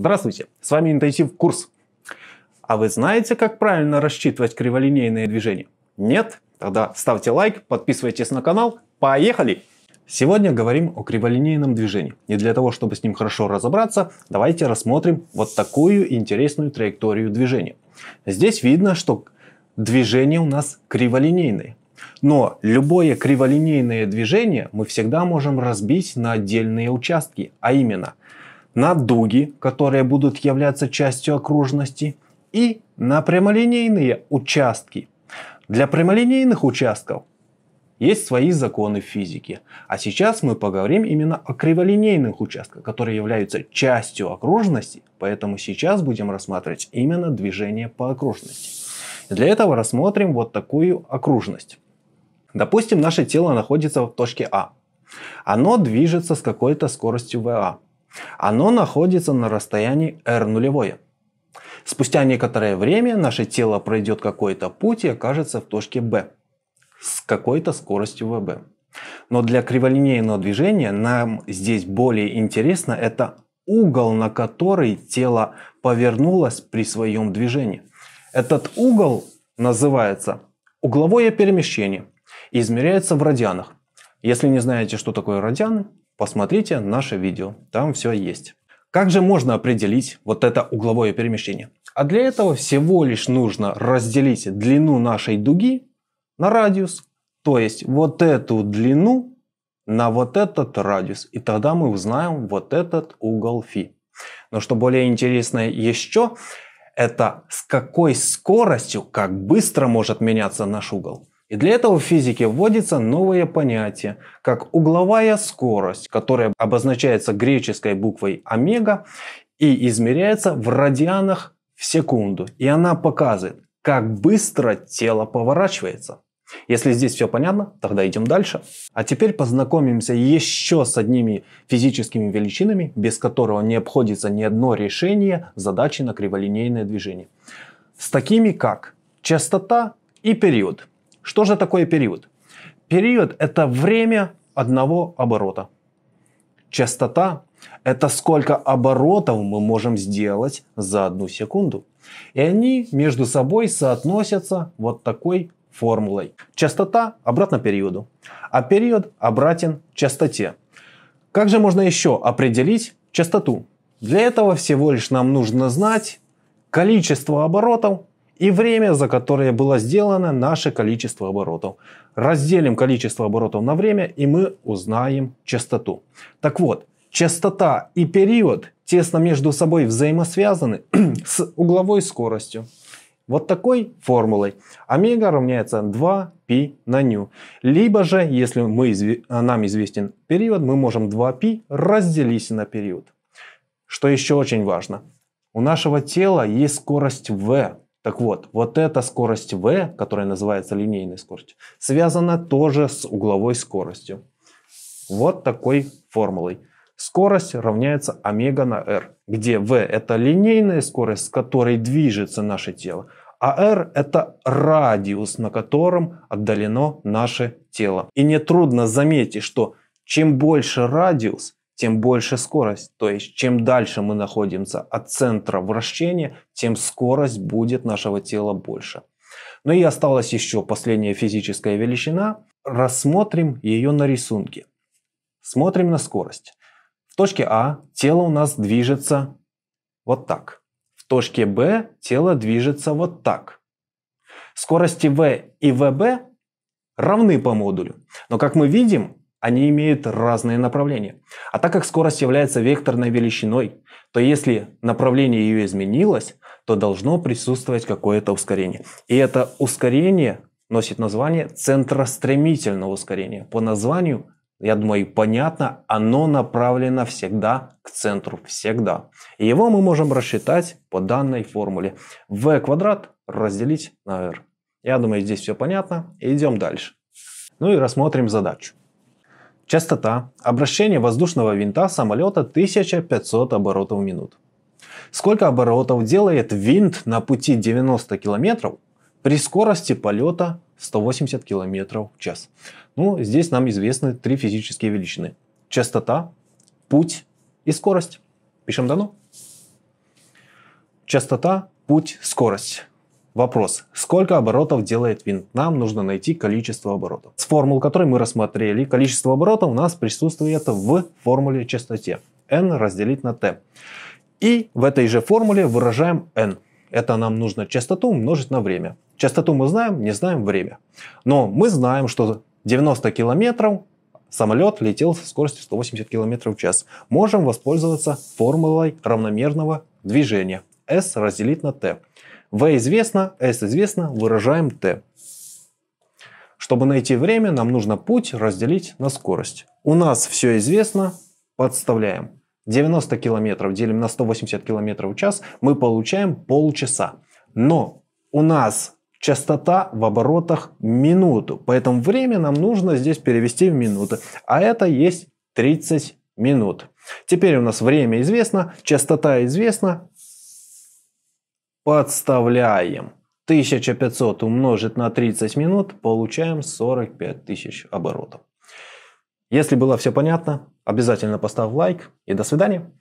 Здравствуйте, с вами Интенсив Курс. А вы знаете, как правильно рассчитывать криволинейные движения? Нет? Тогда ставьте лайк, подписывайтесь на канал. Поехали! Сегодня говорим о криволинейном движении. И для того, чтобы с ним хорошо разобраться, давайте рассмотрим вот такую интересную траекторию движения. Здесь видно, что движение у нас криволинейное. Но любое криволинейное движение мы всегда можем разбить на отдельные участки, а именно – на дуги, которые будут являться частью окружности, и на прямолинейные участки. Для прямолинейных участков есть свои законы физики. А сейчас мы поговорим именно о криволинейных участках, которые являются частью окружности, поэтому сейчас будем рассматривать именно движение по окружности. Для этого рассмотрим вот такую окружность. Допустим, наше тело находится в точке А. Оно движется с какой-то скоростью vA. Оно находится на расстоянии r нулевое. Спустя некоторое время наше тело пройдет какой-то путь и окажется в точке B с какой-то скоростью vb. Но для криволинейного движения нам здесь более интересно это угол, на который тело повернулось при своем движении. Этот угол называется угловое перемещение и измеряется в радианах. Если не знаете, что такое радианы, посмотрите наше видео, там все есть. Как же можно определить вот это угловое перемещение? А для этого всего лишь нужно разделить длину нашей дуги на радиус, то есть вот эту длину на вот этот радиус, и тогда мы узнаем вот этот угол φ. Но что более интересное еще, это с какой скоростью, как быстро может меняться наш угол. И для этого в физике вводится новое понятие, как угловая скорость, которая обозначается греческой буквой омега и измеряется в радианах в секунду. И она показывает, как быстро тело поворачивается. Если здесь все понятно, тогда идем дальше. А теперь познакомимся еще с одними физическими величинами, без которого не обходится ни одно решение задачи на криволинейное движение. С такими как частота и период. Что же такое период? Период – это время одного оборота. Частота – это сколько оборотов мы можем сделать за одну секунду. И они между собой соотносятся вот такой формулой. Частота обратно периоду, а период обратен частоте. Как же можно еще определить частоту? Для этого всего лишь нам нужно знать количество оборотов и время, за которое было сделано наше количество оборотов. Разделим количество оборотов на время, и мы узнаем частоту. Так вот, частота и период тесно между собой взаимосвязаны с угловой скоростью. Вот такой формулой. Омега равняется 2π на ню. Либо же, если мы, нам известен период, мы можем 2π разделить на период. Что еще очень важно. У нашего тела есть скорость v, так вот, вот эта скорость v, которая называется линейной скоростью, связана тоже с угловой скоростью. Вот такой формулой. Скорость равняется омега на r, где v это линейная скорость, с которой движется наше тело, а r это радиус, на котором отдалено наше тело. И нетрудно заметить, что чем больше радиус, тем больше скорость. То есть, чем дальше мы находимся от центра вращения, тем скорость будет нашего тела больше. Ну и осталась еще последняя физическая величина. Рассмотрим ее на рисунке. Смотрим на скорость. В точке А тело у нас движется вот так. В точке Б тело движется вот так. Скорости В и ВБ равны по модулю. Но как мы видим, они имеют разные направления. А так как скорость является векторной величиной, то если направление ее изменилось, то должно присутствовать какое-то ускорение. И это ускорение носит название центростремительного ускорения. По названию, я думаю, понятно, оно направлено всегда к центру, всегда. И его мы можем рассчитать по данной формуле. v квадрат разделить на r. Я думаю, здесь все понятно. Идем дальше. Ну и рассмотрим задачу. Частота обращения воздушного винта самолета 1500 оборотов в минуту. Сколько оборотов делает винт на пути 90 км при скорости полета 180 км в час? Ну, здесь нам известны три физические величины. Частота, путь и скорость. Пишем дано. Частота, путь, скорость. Вопрос, сколько оборотов делает винт? Нам нужно найти количество оборотов. С формул, которой мы рассмотрели, количество оборотов у нас присутствует в формуле частоте. n разделить на t. И в этой же формуле выражаем n. Это нам нужно частоту умножить на время. Частоту мы знаем, не знаем время. Но мы знаем, что 90 километров самолет летел со скоростью 180 км в час. Можем воспользоваться формулой равномерного движения. S разделить на t. V известно, S известно, выражаем T. Чтобы найти время, нам нужно путь разделить на скорость. У нас все известно, подставляем. 90 километров делим на 180 километров в час, мы получаем полчаса. Но у нас частота в оборотах минуту, поэтому время нам нужно здесь перевести в минуты, а это есть 30 минут. Теперь у нас время известно, частота известна, Подставляем. 1500 умножить на 30 минут, получаем 45 тысяч оборотов. Если было все понятно, обязательно поставь лайк и до свидания.